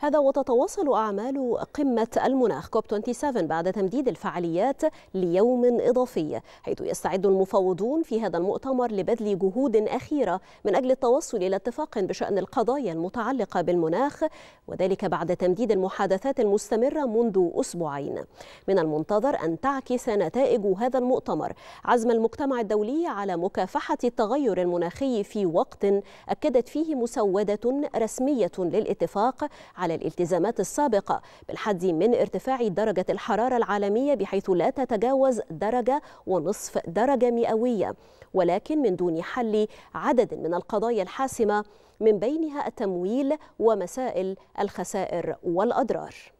هذا وتتواصل أعمال قمة المناخ كوب 27 بعد تمديد الفعاليات ليوم إضافي حيث يستعد المفوضون في هذا المؤتمر لبذل جهود أخيرة من أجل التوصل إلى اتفاق بشأن القضايا المتعلقة بالمناخ وذلك بعد تمديد المحادثات المستمرة منذ أسبوعين من المنتظر أن تعكس نتائج هذا المؤتمر عزم المجتمع الدولي على مكافحة التغير المناخي في وقت أكدت فيه مسودة رسمية للاتفاق على على الالتزامات السابقة بالحد من ارتفاع درجة الحرارة العالمية بحيث لا تتجاوز درجة ونصف درجة مئوية ولكن من دون حل عدد من القضايا الحاسمة من بينها التمويل ومسائل الخسائر والأضرار